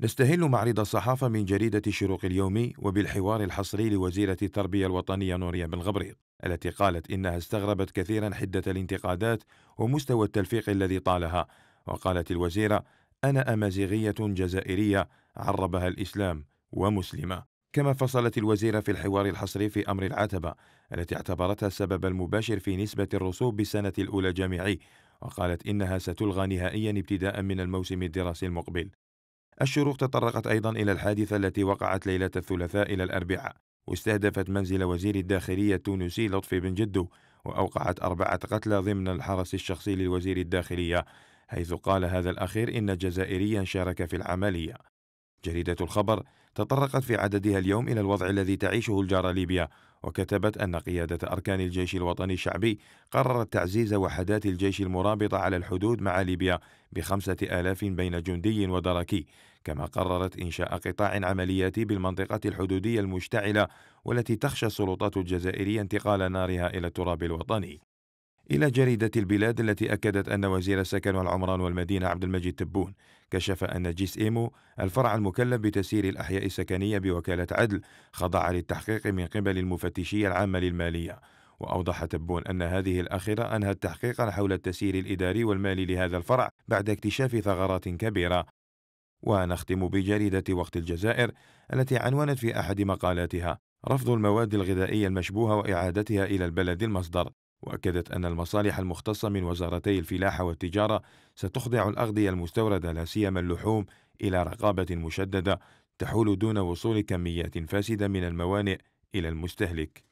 نستهل معرض الصحافة من جريدة شروق اليومي وبالحوار الحصري لوزيرة التربية الوطنية نوريا بن غبريط التي قالت إنها استغربت كثيرا حدة الانتقادات ومستوى التلفيق الذي طالها وقالت الوزيرة أنا أمازيغية جزائرية عربها الإسلام ومسلمة كما فصلت الوزيرة في الحوار الحصري في أمر العتبة التي اعتبرتها السبب المباشر في نسبة الرسوب بالسنة الأولى جامعي وقالت إنها ستلغى نهائيا ابتداء من الموسم الدراسي المقبل الشروق تطرقت أيضا إلى الحادثة التي وقعت ليلة الثلاثاء إلى الأربعاء واستهدفت منزل وزير الداخلية التونسي لطفي بن جدو وأوقعت أربعة قتلى ضمن الحرس الشخصي للوزير الداخلية حيث قال هذا الأخير إن جزائريا شارك في العملية جريدة الخبر تطرقت في عددها اليوم إلى الوضع الذي تعيشه الجارة ليبيا وكتبت أن قيادة أركان الجيش الوطني الشعبي قررت تعزيز وحدات الجيش المرابطة على الحدود مع ليبيا بخمسة آلاف بين جندي ودركي كما قررت إنشاء قطاع عملياتي بالمنطقة الحدودية المشتعلة والتي تخشى السلطات الجزائرية انتقال نارها إلى التراب الوطني إلى جريدة البلاد التي أكدت أن وزير السكن والعمران والمدينة عبد المجيد تبون كشف أن جيس إيمو الفرع المكلف بتسيير الأحياء السكنية بوكالة عدل خضع للتحقيق من قبل المفتشية العامة للمالية وأوضح تبون أن هذه الأخيرة أنهت تحقيقا حول التسيير الإداري والمالي لهذا الفرع بعد اكتشاف ثغرات كبيرة ونختم بجريدة وقت الجزائر التي عنونت في أحد مقالاتها رفض المواد الغذائية المشبوهة وإعادتها إلى البلد المصدر واكدت ان المصالح المختصه من وزارتي الفلاحه والتجاره ستخضع الاغذيه المستورده لا سيما اللحوم الى رقابه مشدده تحول دون وصول كميات فاسده من الموانئ الى المستهلك